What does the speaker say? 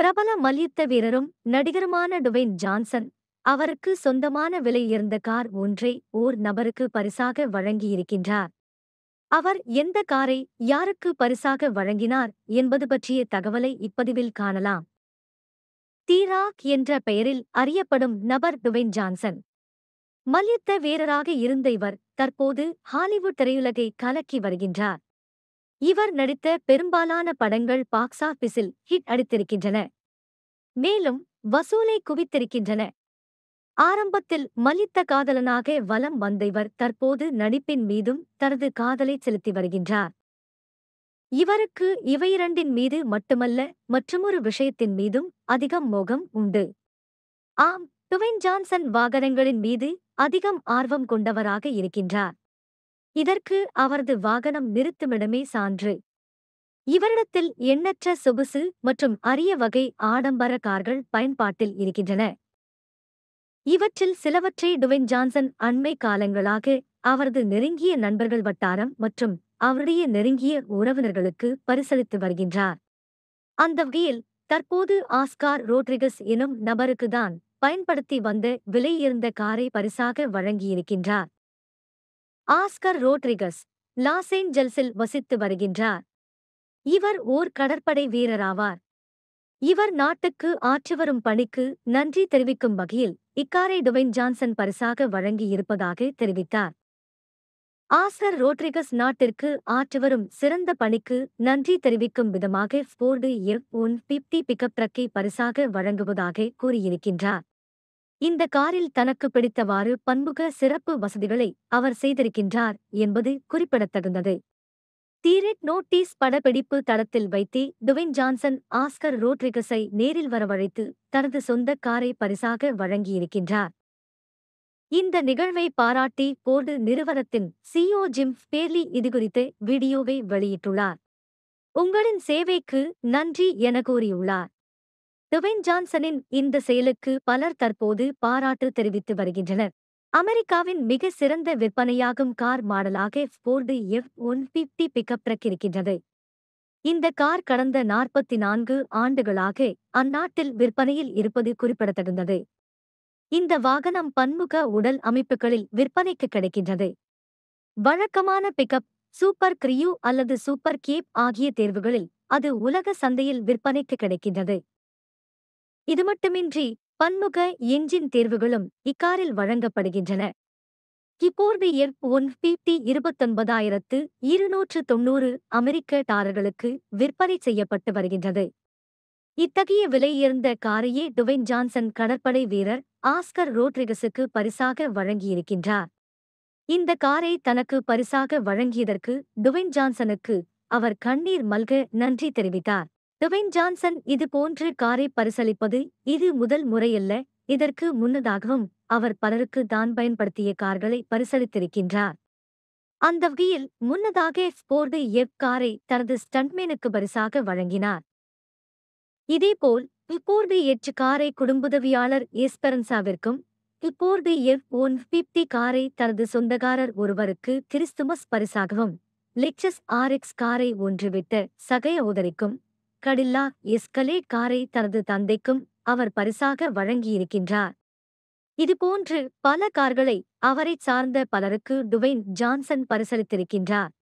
பிரபல மல்யுத்த வீரரும் நடிகருமான டுவைன் ஜான்சன் அவருக்கு சொந்தமான இருந்த கார் ஒன்றை ஓர் நபருக்கு பரிசாக வழங்கியிருக்கின்றார் அவர் எந்த காரை யாருக்கு பரிசாக வழங்கினார் என்பது பற்றிய தகவலை இப்பதிவில் காணலாம் தீராக் என்ற பெயரில் அறியப்படும் நபர் டுவைன் ஜான்சன் மல்யுத்த வீரராக இருந்த இவர் தற்போது ஹாலிவுட் திரையுலகை கலக்கி வருகின்றார் இவர் நடித்த பெரும்பாலான படங்கள் பாக்ஸ் ஆபீஸில் ஹிட் அடித்திருக்கின்றன மேலும் வசூலை குவித்திருக்கின்றன ஆரம்பத்தில் மலித்த காதலனாக வலம் வந்த இவர் தற்போது நடிப்பின் மீதும் தனது காதலை செலுத்தி வருகின்றார் இவருக்கு இவையிரண்டின் மீது மட்டுமல்ல மற்றுமொரு விஷயத்தின் மீதும் அதிகம் மோகம் உண்டு ஆம் டுவைன் ஜான்சன் வாகனங்களின் மீது அதிகம் ஆர்வம் கொண்டவராக இருக்கின்றார் இதற்கு அவரது வாகனம் நிறுத்துமிடமே சான்று இவரிடத்தில் எண்ணற்ற சொகுசு மற்றும் அரிய வகை ஆடம்பர கார்கள் பயன்பாட்டில் இருக்கின்றன இவற்றில் சிலவற்றை டுவென் ஜான்சன் அண்மை காலங்களாக அவரது நெருங்கிய நண்பர்கள் வட்டாரம் மற்றும் அவருடைய நெருங்கிய உறவினர்களுக்கு பரிசளித்து வருகின்றார் அந்த வகையில் தற்போது ஆஸ்கார் ரோட்ரிகஸ் எனும் நபருக்குதான் பயன்படுத்தி வந்த விலையிருந்த காரை பரிசாக வழங்கியிருக்கின்றார் ஆஸ்கர் ரோட்ரிகஸ் லாஸ் ஏஞ்சல்ஸில் வசித்து வருகின்றார் இவர் ஓர் கடற்படை வீரராவார் இவர் நாட்டுக்கு ஆற்றிவரும் பணிக்கு நன்றி தெரிவிக்கும் வகையில் இக்காரை டுவைன் ஜான்சன் பரிசாக வழங்கியிருப்பதாக தெரிவித்தார் ஆஸ்கர் ரோட்ரிகஸ் நாட்டிற்கு ஆற்றிவரும் சிறந்த பணிக்கு நன்றி தெரிவிக்கும் விதமாக Ford F one fifty pickup ட்ரக்கை பரிசாக வழங்குவதாக கூறியிருக்கின்றார் இந்த காரில் தனக்கு பிடித்தவாறு பண்புக சிறப்பு வசதிகளை அவர் செய்திருக்கின்றார் என்பது குறிப்பிடத்தகுந்தது தீரெட் நோட்டீஸ் படப்பிடிப்பு தளத்தில் வைத்தே டுவின் ஜான்சன் ஆஸ்கர் ரோட்ரிகஸை நேரில் வரவழைத்து தனது சொந்த காரை பரிசாக வழங்கியிருக்கின்றார் இந்த நிகழ்வை பாராட்டி போர்டு நிறுவனத்தின் சிஓ ஜிம் பேர்லி இதுகுறித்து வீடியோவை வெளியிட்டுள்ளார் உங்களின் சேவைக்கு நன்றி என கூறியுள்ளார் டுவென் ஜான்சனின் இந்த செயலுக்கு பலர் தற்போது பாராட்டு தெரிவித்து வருகின்றனர் அமெரிக்காவின் மிக சிறந்த விற்பனையாகும் கார் மாடலாக Ford F one fifty pickup truck இருக்கின்றது இந்த கார் கடந்த நாற்பத்தி நான்கு ஆண்டுகளாக அந்நாட்டில் விற்பனையில் இருப்பது குறிப்பிடத்தகுந்தது இந்த வாகனம் பன்முக உடல் அமைப்புகளில் விற்பனைக்கு கிடைக்கின்றது வழக்கமான பிக்கப் சூப்பர் கிரியூ அல்லது சூப்பர் கேப் ஆகிய தேர்வுகளில் அது உலக சந்தையில் விற்பனைக்கு கிடைக்கின்றது இது மட்டுமின்றி பன்முக எஞ்சின் தேர்வுகளும் இக்காரில் வழங்கப்படுகின்றன கிபோர்வி எஃப் ஒன் பிப்டி இருபத்தொன்பதாயிரத்து இருநூற்று தொன்னூறு அமெரிக்க டாலர்களுக்கு விற்பனை செய்யப்பட்டு வருகின்றது இத்தகைய விலையுயர்ந்த காரையே டுவைன் ஜான்சன் கடற்படை வீரர் ஆஸ்கர் ரோட்ரிகஸுக்கு பரிசாக வழங்கியிருக்கின்றார் இந்த காரை தனக்கு பரிசாக வழங்கியதற்கு டுவைன் ஜான்சனுக்கு அவர் கண்ணீர் மல்க நன்றி தெரிவித்தார் டுவின் ஜான்சன் இது போன்று காரை பரிசளிப்பது இது முதல் முறையல்ல இதற்கு முன்னதாகவும் அவர் பலருக்கு தான் பயன்படுத்திய கார்களை பரிசளித்திருக்கின்றார் அந்த வகையில் முன்னதாக ஸ்போர்டு எப் காரை தனது ஸ்டண்ட்மேனுக்கு பரிசாக வழங்கினார் இதேபோல் இப்போர்டு எச் காரை குடும்புதவியாளர் எஸ்பெரன்சாவிற்கும் இப்போர்டு எஃப் ஒன் பிப்டி காரை தனது சொந்தக்காரர் ஒருவருக்கு கிறிஸ்துமஸ் பரிசாகவும் லெக்சஸ் எக்ஸ் காரை ஒன்று விட்ட சகயோதரிக்கும் கடில்லா எஸ்கலே காரை தனது தந்தைக்கும் அவர் பரிசாக வழங்கியிருக்கின்றார் இதுபோன்று பல கார்களை அவரைச் சார்ந்த பலருக்கு டுவைன் ஜான்சன் பரிசளித்திருக்கின்றார்